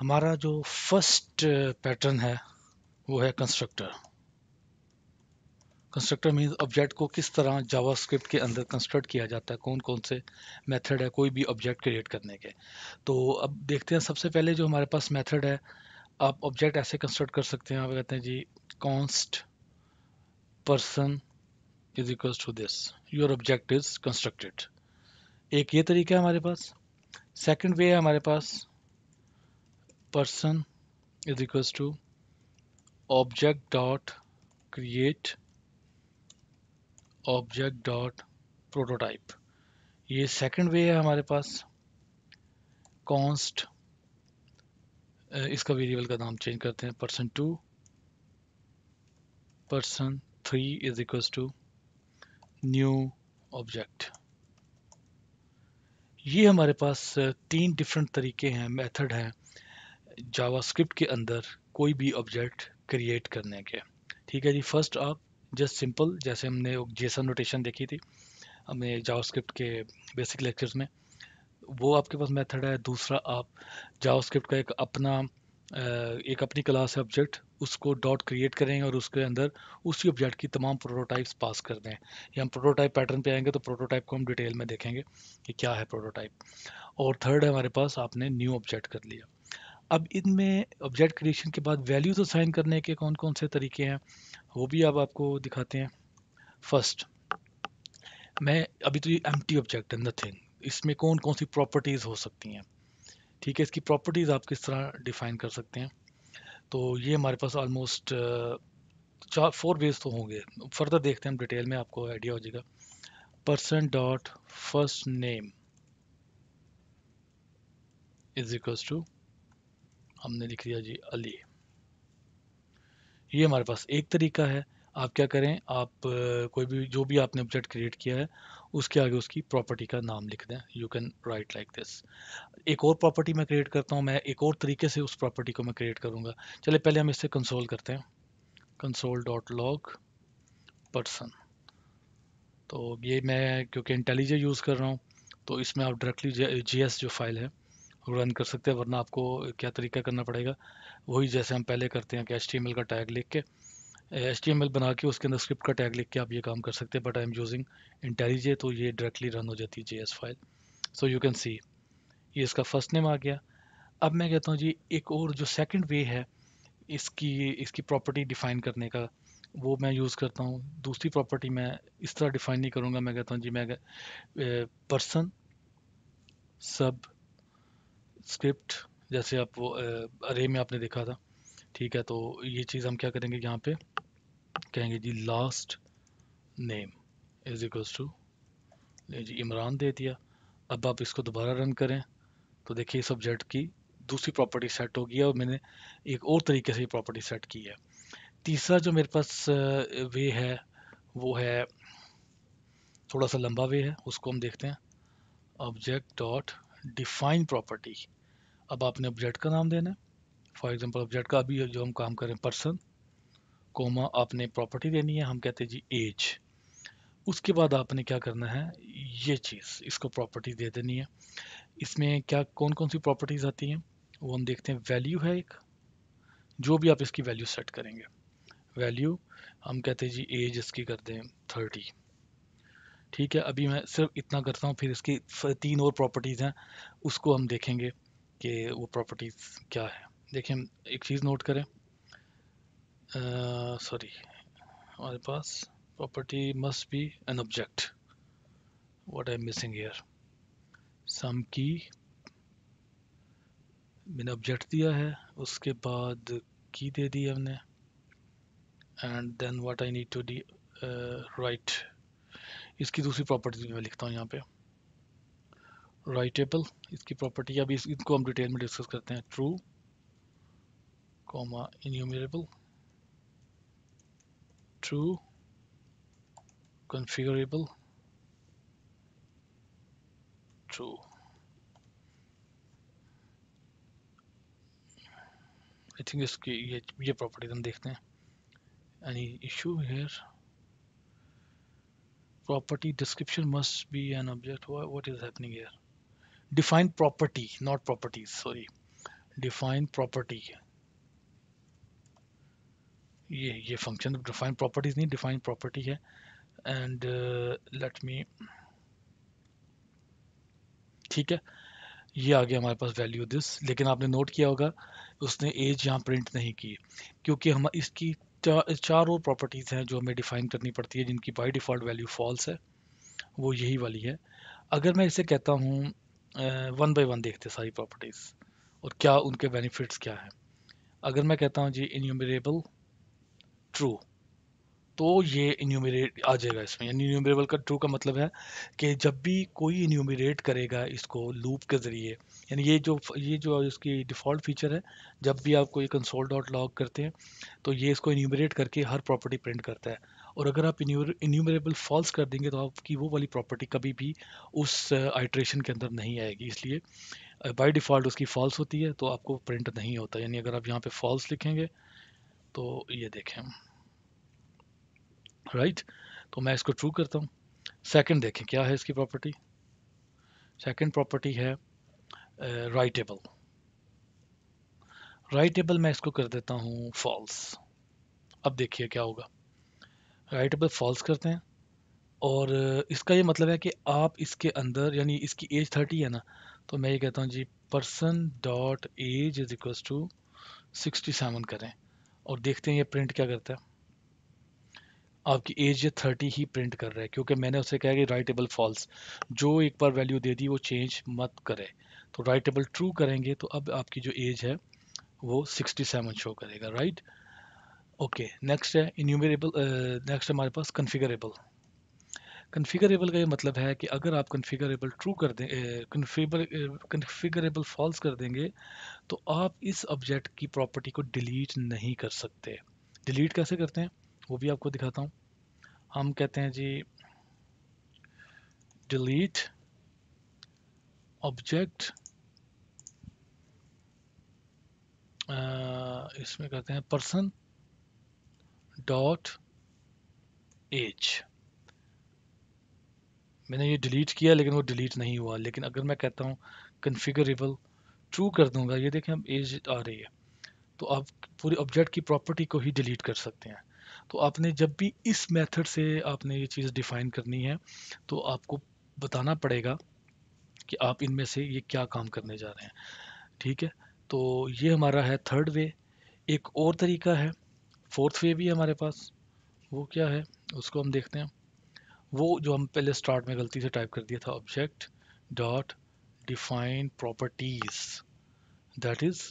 हमारा जो first pattern है वो है कंस्ट्रक्टर कंस्ट्रक्टर मीन्स ऑब्जेक्ट को किस तरह जावास्क्रिप्ट के अंदर कंस्ट्रक्ट किया जाता है कौन कौन से मेथड है कोई भी ऑब्जेक्ट क्रिएट करने के तो अब देखते हैं सबसे पहले जो हमारे पास मेथड है आप ऑब्जेक्ट ऐसे कंस्ट्रक्ट कर सकते हैं आप कहते हैं जी const person is equal to this your object is constructed एक ये तरीका है हमारे पास सेकेंड वे है हमारे पास person is equals to object dot create object dot prototype ये सेकेंड वे है हमारे पास कॉन्स्ट इसका वेरिएबल का नाम चेंज करते हैं person two person three is equals to new object ये हमारे पास तीन डिफरेंट तरीके हैं मेथड हैं जावास्क्रिप्ट के अंदर कोई भी ऑब्जेक्ट क्रिएट करने के ठीक है जी फर्स्ट आप जस्ट सिंपल जैसे हमने जेसन रोटेशन देखी थी हमने जावास्क्रिप्ट के बेसिक लेक्चर्स में वो आपके पास मेथड है दूसरा आप जावास्क्रिप्ट का एक अपना एक अपनी क्लास है ऑब्जेक्ट उसको डॉट क्रिएट करेंगे और उसके अंदर उसी ऑब्जेक्ट की तमाम प्रोटोटाइप्स पास कर दें या हम प्रोटोटाइप पैटर्न पे आएंगे तो प्रोटोटाइप को हम डिटेल में देखेंगे कि क्या है प्रोटोटाइप और थर्ड है हमारे पास आपने न्यू ऑब्जेक्ट कर लिया अब इनमें ऑब्जेक्ट क्रिएशन के बाद वैल्यूज़ असाइन करने के कौन कौन से तरीके हैं वो भी अब आपको दिखाते हैं फर्स्ट मैं अभी तो ये टी ऑब्जेक्ट है नथिंग इसमें कौन कौन सी प्रॉपर्टीज़ हो सकती हैं ठीक है इसकी प्रॉपर्टीज़ आप किस तरह डिफ़ाइन कर सकते हैं तो ये हमारे पास ऑलमोस्ट चार फोर वेज तो होंगे फर्दर देखते हैं हम डिटेल में आपको आइडिया हो जाएगा person dot first name is equals to हमने लिख दिया जी अली ये हमारे पास एक तरीका है आप क्या करें आप कोई भी जो भी आपने ऑब्जेक्ट क्रिएट किया है उसके आगे उसकी प्रॉपर्टी का नाम लिख दें you can write like this एक और प्रॉपर्टी मैं क्रिएट करता हूँ मैं एक और तरीके से उस प्रॉपर्टी को मैं क्रिएट करूँगा चले पहले हम इससे कंसोल करते हैं कंसोल डॉट लॉग पर्सन तो ये मैं क्योंकि इंटेलिजेंट यूज़ कर रहा हूँ तो इसमें आप डायरेक्टली जी एस जो फाइल है रन कर सकते हैं वरना आपको क्या तरीका करना पड़ेगा वही जैसे हम पहले करते हैं कि एच का टैग लिख के एच बना के उसके अंदर स्क्रिप्ट का टैग लिख के आप ये काम कर सकते हैं but I am using IntelliJ तो ये डायरेक्टली रन हो जाती है J file so you can see ये इसका फर्स्ट नेम आ गया अब मैं कहता हूँ जी एक और जो सेकेंड वे है इसकी इसकी प्रॉपर्टी डिफाइन करने का वो मैं यूज़ करता हूँ दूसरी प्रॉपर्टी मैं इस तरह डिफाइन नहीं करूँगा मैं कहता हूँ जी मैं पर्सन सब स्क्रिप्ट जैसे आप वो अरे में आपने देखा था ठीक है तो ये चीज़ हम क्या करेंगे यहाँ पे कहेंगे जी last name is equals to जी इमरान दे दिया अब आप इसको दोबारा रन करें तो देखिए इस ऑब्जेक्ट की दूसरी प्रॉपर्टी सेट हो गई है और मैंने एक और तरीके से ये प्रॉपर्टी सेट की है तीसरा जो मेरे पास वे है वो है थोड़ा सा लंबा वे है उसको हम देखते हैं ऑब्जेक्ट डॉट डिफाइन प्रॉपर्टी अब आपने ऑब्जेक्ट का नाम देना है फॉर एग्जांपल ऑब्जेक्ट का अभी जो हम काम करें पर्सन कोमा आपने प्रॉपर्टी देनी है हम कहते हैं जी एज उसके बाद आपने क्या करना है ये चीज़ इसको प्रॉपर्टी दे देनी है इसमें क्या कौन कौन सी प्रॉपर्टीज़ आती हैं वो हम देखते हैं वैल्यू है एक जो भी आप इसकी वैल्यू सेट करेंगे वैल्यू हम कहते हैं जी एज इसकी कर दें थर्टी ठीक है अभी मैं सिर्फ इतना करता हूँ फिर इसकी तीन और प्रॉपर्टीज़ हैं उसको हम देखेंगे कि वो प्रॉपर्टीज़ क्या है देखिए एक चीज़ नोट करें सॉरी हमारे पास property must be an object I am missing here. Some key मैंने ऑब्जेक्ट दिया है उसके बाद की दे दी हमने and then what I need to डी राइट इसकी दूसरी प्रॉपर्टी मैं लिखता हूँ यहाँ पे राइटेबल इसकी प्रॉपर्टी अभी इनको हम डिटेल में डिस्कस करते हैं true comma enumerable true configurable true I think इसकी ये ये प्रॉपर्टीज हम देखते हैं any issue here property description must be an object what is happening here define property not properties sorry define property ये ये फंक्शन डिफाइन प्रॉपर्टीज नहीं define property है एंड uh, let me ठीक है ये आ गया हमारे पास वैल्यू दिस लेकिन आपने नोट किया होगा उसने एज यहाँ प्रिंट नहीं की क्योंकि हम इसकी चा, चार और प्रॉपर्टीज़ हैं जो हमें डिफ़ाइन करनी पड़ती है जिनकी बाई डिफ़ॉल्ट वैल्यू फॉल्स है वो यही वाली है अगर मैं इसे कहता हूँ वन बाय वन देखते सारी प्रॉपर्टीज़ और क्या उनके बेनिफिट्स क्या हैं अगर मैं कहता हूँ जी इन्यूमरेबल ट्रू तो ये इन्यूमरेट आ जाएगा इसमें यानी इन्यूमरेबल का ट्रू का मतलब है कि जब भी कोई इन्यूमरेट करेगा इसको लूप के ज़रिए यानी ये जो ये जो इसकी डिफ़ॉल्ट फीचर है जब भी आप कोई कंसोल डॉट लॉग करते हैं तो ये इसको इन्यूमरेट करके हर प्रॉपर्टी प्रिंट करता है और अगर आप इन्यूमरेबल फॉल्स कर देंगे तो आपकी वो वाली प्रॉपर्टी कभी भी उस आइट्रेशन के अंदर नहीं आएगी इसलिए बाय डिफ़ॉल्ट उसकी फॉल्स होती है तो आपको प्रिंट नहीं होता यानी अगर आप यहाँ पे फॉल्स लिखेंगे तो ये देखें राइट right? तो मैं इसको ट्रू करता हूँ सेकेंड देखें क्या है इसकी प्रॉपर्टी सेकेंड प्रॉपर्टी है राइटेबल राइटेबल मैं इसको कर देता हूँ फॉल्स अब देखिए क्या होगा राइट पर फॉल्स करते हैं और इसका ये मतलब है कि आप इसके अंदर यानी इसकी एज थर्टी है ना तो मैं ये कहता हूँ जी person dot age is equal to sixty seven करें और देखते हैं ये प्रिंट क्या करता है आपकी एज ये थर्टी ही प्रिंट कर रहा है क्योंकि मैंने उसे कहा कि राइटेबल फॉल्स जो एक बार वैल्यू दे दी वो चेंज मत करे तो राइटेबल ट्रू करेंगे तो अब आपकी जो एज है वो सिक्सटी सेवन शो करेगा राइट right? ओके नेक्स्ट है इन्यूमरेबल नेक्स्ट uh, हमारे पास कन्फिगरेबल कन्फिगरेबल का ये मतलब है कि अगर आप कन्फिगरेबल ट्रू कर दें कन्फिगर कन्फिगरेबल फॉल्स कर देंगे तो आप इस ऑब्जेक्ट की प्रॉपर्टी को डिलीट नहीं कर सकते डिलीट कैसे करते हैं वो भी आपको दिखाता हूँ हम कहते हैं जी डिलीट ऑब्जेक्ट uh, इसमें कहते हैं पर्सन डॉट एज मैंने ये डिलीट किया लेकिन वो डिलीट नहीं हुआ लेकिन अगर मैं कहता हूँ कन्फिगरेबल ट्रू कर दूंगा ये देखें अब एज आ रही है तो आप पूरी ऑब्जेक्ट की प्रॉपर्टी को ही डिलीट कर सकते हैं तो आपने जब भी इस मेथड से आपने ये चीज़ डिफ़ाइन करनी है तो आपको बताना पड़ेगा कि आप इनमें से ये क्या काम करने जा रहे हैं ठीक है तो ये हमारा है थर्ड वे एक और तरीका है फोर्थ वे भी है हमारे पास वो क्या है उसको हम देखते हैं वो जो हम पहले स्टार्ट में गलती से टाइप कर दिया था object dot define properties that is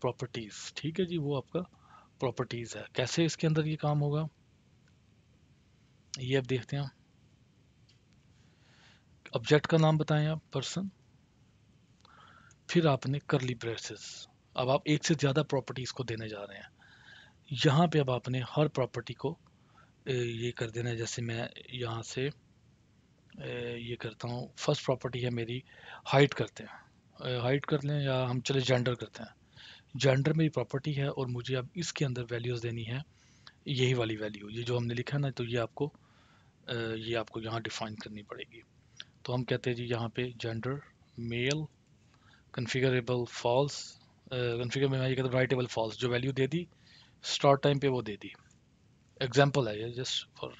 properties ठीक है जी वो आपका प्रॉपर्टीज़ है कैसे इसके अंदर ये काम होगा ये आप देखते हैं ऑब्जेक्ट का नाम बताएं आप पर्सन फिर आपने करली ब्रेसेस अब आप एक से ज़्यादा प्रॉपर्टीज़ को देने जा रहे हैं यहाँ पे अब आपने हर प्रॉपर्टी को ये कर देना है जैसे मैं यहाँ से ये करता हूँ फर्स्ट प्रॉपर्टी है मेरी हाइट करते हैं हाइट कर लें या हम चले जेंडर करते हैं जेंडर मेरी प्रॉपर्टी है और मुझे अब इसके अंदर वैल्यूज़ देनी है यही वाली वैल्यू ये जो हमने लिखा ना तो ये आपको ये आपको यहाँ डिफाइन करनी पड़ेगी तो हम कहते हैं जी यहाँ पे gender male configurable false configure में मैं ये कहता हूँ राइटेबल फॉल्स जो वैल्यू दे दी स्टार्ट टाइम पे वो दे दी एग्जाम्पल है ये जस्ट फॉर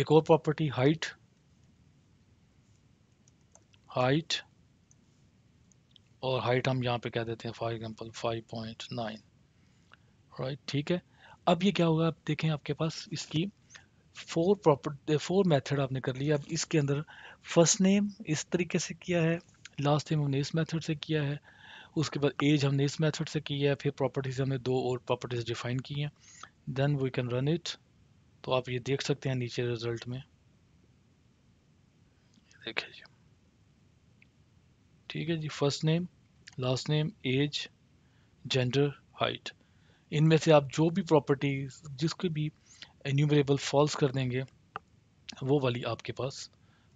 एक और प्रॉपर्टी हाइट हाइट और हाइट हम यहाँ पे कह देते हैं फॉर एग्जांपल 5.9 राइट ठीक है अब ये क्या होगा आप देखें आपके पास इसकी फोर प्रॉपर्टी फोर मेथड आपने कर लिया अब इसके अंदर फर्स्ट नेम इस तरीके से किया है लास्ट नेम हमने इस मेथड से किया है उसके बाद एज हमने इस मेथड से की है फिर प्रॉपर्टीज़ हमने दो और प्रॉपर्टीज़ डिफाइन की हैं then we can run it तो आप ये देख सकते हैं नीचे रिजल्ट में देखिए जी ठीक है जी first name last name age gender height इनमें से आप जो भी प्रॉपर्टी जिसके भी एन्यूमरेबल फॉल्स कर देंगे वो वाली आपके पास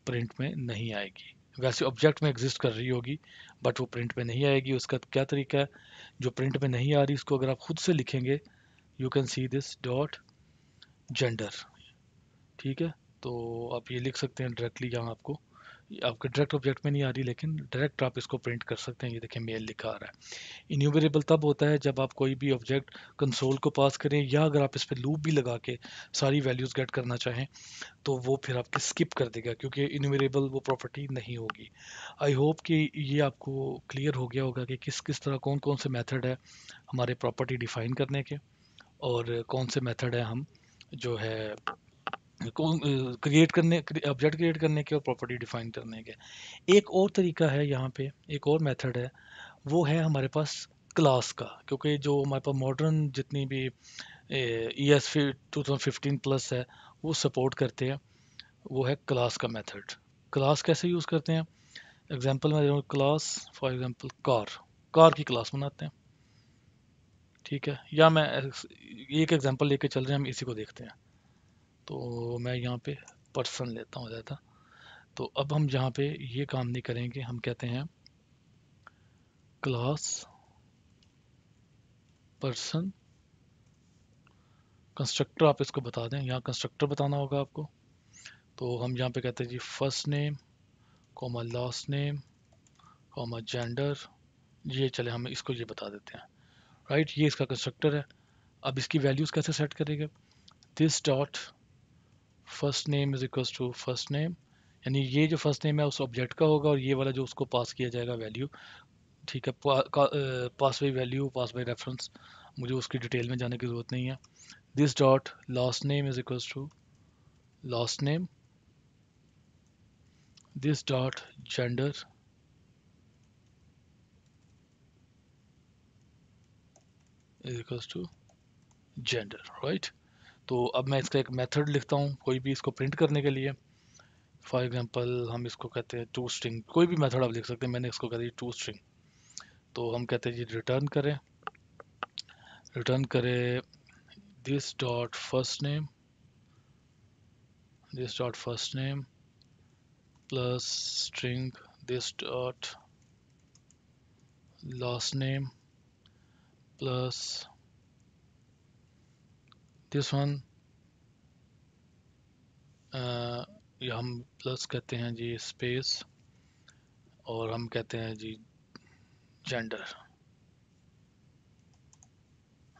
प्रिंट में नहीं आएगी वैसे ऑब्जेक्ट में एग्जिस्ट कर रही होगी बट वो प्रिंट में नहीं आएगी उसका क्या तरीका है जो प्रिंट में नहीं आ रही उसको अगर आप खुद से लिखेंगे you can see this dot gender ठीक है तो आप ये लिख सकते हैं डायरेक्टली यहाँ आपको आपके डायरेक्ट ऑब्जेक्ट में नहीं आ रही लेकिन डायरेक्ट आप इसको प्रिंट कर सकते हैं ये देखें मेल लिखा आ रहा है इन्यूबरेबल तब होता है जब आप कोई भी ऑब्जेक्ट कंसोल को पास करें या अगर आप इस पर लूप भी लगा के सारी वैल्यूज़ गेट करना चाहें तो वो फिर आपके स्किप कर देगा क्योंकि इन्यूबरेबल वो प्रॉपर्टी नहीं होगी आई होप कि ये आपको क्लियर हो गया होगा कि किस किस तरह कौन कौन से मैथड है हमारे प्रॉपर्टी डिफाइन करने के और कौन से मैथड है हम जो है क्रिएट करने ऑब्जेक्ट क्रिएट करने के और प्रॉपर्टी डिफाइन करने के एक और तरीका है यहाँ पे एक और मेथड है वो है हमारे पास क्लास का क्योंकि जो हमारे पास मॉडर्न जितनी भी ई एस फी टू थाउजेंड फिफ्टीन प्लस है वो सपोर्ट करते हैं वो है क्लास का मेथड क्लास कैसे यूज़ करते हैं एग्जांपल मैं दे रहा हूँ class for example car car की क्लास बनाते हैं ठीक है या मैं एक एग्जांपल लेके चल रहे हैं हम इसी को देखते हैं तो मैं यहाँ पे पर्सन लेता हूँ ज़्यादा तो अब हम यहाँ पे ये काम नहीं करेंगे हम कहते हैं क्लास पर्सन कंस्ट्रक्टर आप इसको बता दें यहाँ कंस्ट्रक्टर बताना होगा आपको तो हम यहाँ पे कहते हैं जी first name comma last name comma gender ये चले हम इसको ये बता देते हैं राइट ये इसका कंस्ट्रक्टर है अब इसकी वैल्यूज़ कैसे सेट करेंगे this dot first name is equals to first name यानी ये जो फर्स्ट नेम है उस ऑब्जेक्ट का होगा और ये वाला जो उसको पास किया जाएगा वैल्यू ठीक है pass by value pass by reference मुझे उसकी डिटेल में जाने की ज़रूरत नहीं है this dot last name is equals to last name this dot gender is equals to gender right तो अब मैं इसका एक मेथड लिखता हूँ कोई भी इसको प्रिंट करने के लिए फॉर एग्जांपल हम इसको कहते हैं टू स्ट्रिंग कोई भी मेथड आप लिख सकते हैं मैंने इसको कह टू स्ट्रिंग तो हम कहते हैं जी रिटर्न करें रिटर्न करें this dot first name this dot first name plus string this dot last name plus this one uh, ये हम प्लस कहते हैं जी स्पेस और हम कहते हैं जी gender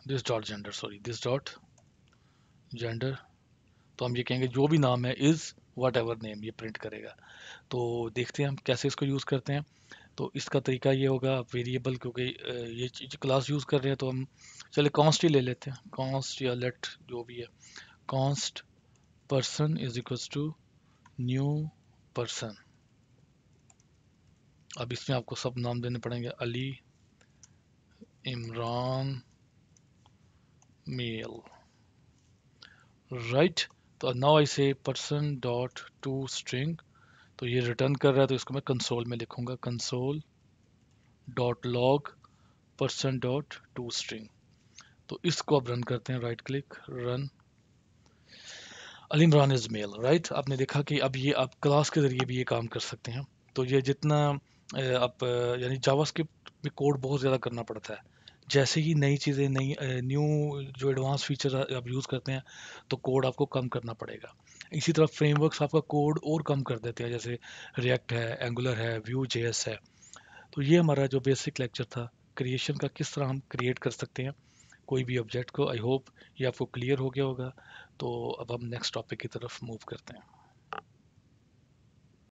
this dot gender sorry this dot gender तो हम ये कहेंगे जो भी नाम है इज़ वट एवर नेम ये प्रिंट करेगा तो देखते हैं हम कैसे इसको यूज़ करते हैं तो इसका तरीका ये होगा वेरिएबल क्योंकि ये क्लास यूज़ कर रहे हैं तो हम चले कॉन्स्ट ही ले लेते हैं कॉन्स्ट या लेट जो भी है const person is equals to new person अब इसमें आपको सब नाम देने पड़ेंगे अली इमरान मेल राइट तो now I say person dot to string तो ये रिटर्न कर रहा है तो इसको मैं कंसोल में लिखूंगा console dot log person dot to string तो इसको अब रन करते हैं right click run Ali Imran is male right आपने देखा कि अब ये आप क्लास के ज़रिए भी ये काम कर सकते हैं तो ये जितना आप यानी जावास्क्रिप्ट में कोड बहुत ज़्यादा करना पड़ता है जैसे ही नई चीज़ें नई न्यू जो एडवांस फीचर आप यूज़ करते हैं तो कोड आपको कम करना पड़ेगा इसी तरह फ्रेमवर्क्स आपका कोड और कम कर देते हैं जैसे रिएक्ट है एंगुलर है व्यू जे है तो ये हमारा जो बेसिक लेक्चर था क्रिएशन का किस तरह हम क्रिएट कर सकते हैं कोई भी ऑब्जेक्ट को आई होप ये आपको क्लियर हो गया होगा तो अब हम नेक्स्ट टॉपिक की तरफ मूव करते हैं